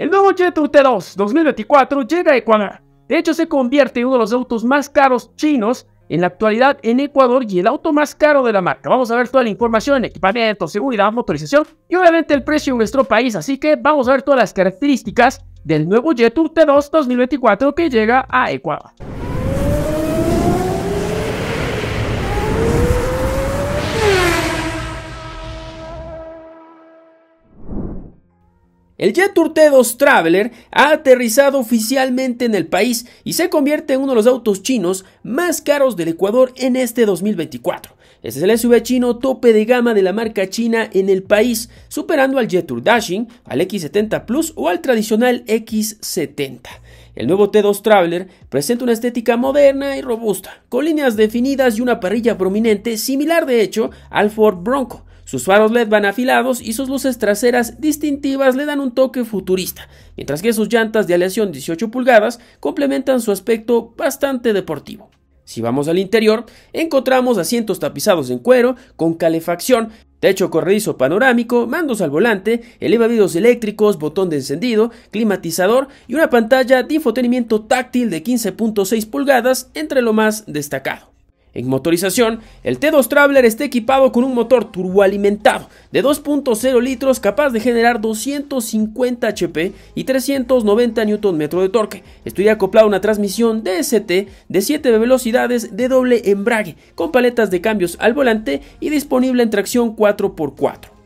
El nuevo Jet T2 2024 llega a Ecuador. De hecho, se convierte en uno de los autos más caros chinos en la actualidad en Ecuador y el auto más caro de la marca. Vamos a ver toda la información, equipamiento, seguridad, motorización y obviamente el precio en nuestro país. Así que vamos a ver todas las características del nuevo Jet T2 2024 que llega a Ecuador. El jet Tour-T2 Traveler ha aterrizado oficialmente en el país y se convierte en uno de los autos chinos más caros del Ecuador en este 2024. Este es el SUV chino tope de gama de la marca china en el país, superando al Jet Dashing, al X70 Plus o al tradicional X70. El nuevo T2 Traveler presenta una estética moderna y robusta, con líneas definidas y una parrilla prominente similar de hecho al Ford Bronco, sus faros LED van afilados y sus luces traseras distintivas le dan un toque futurista, mientras que sus llantas de aleación 18 pulgadas complementan su aspecto bastante deportivo. Si vamos al interior, encontramos asientos tapizados en cuero, con calefacción, techo corredizo panorámico, mandos al volante, elevadidos eléctricos, botón de encendido, climatizador y una pantalla de infotenimiento táctil de 15.6 pulgadas entre lo más destacado. En motorización, el T2 Traveler está equipado con un motor turboalimentado de 2.0 litros capaz de generar 250 HP y 390 Nm de torque. Estaría acoplado a una transmisión DST de 7 velocidades de doble embrague con paletas de cambios al volante y disponible en tracción 4x4.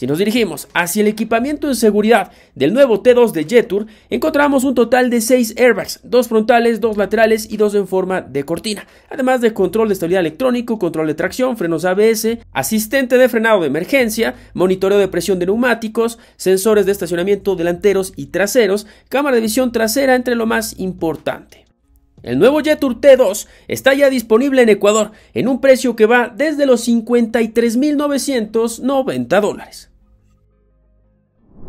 Si nos dirigimos hacia el equipamiento de seguridad del nuevo T2 de Jetur, encontramos un total de 6 airbags, dos frontales, dos laterales y dos en forma de cortina, además de control de estabilidad electrónico, control de tracción, frenos ABS, asistente de frenado de emergencia, monitoreo de presión de neumáticos, sensores de estacionamiento delanteros y traseros, cámara de visión trasera entre lo más importante. El nuevo Jetour T2 está ya disponible en Ecuador en un precio que va desde los 53.990 dólares.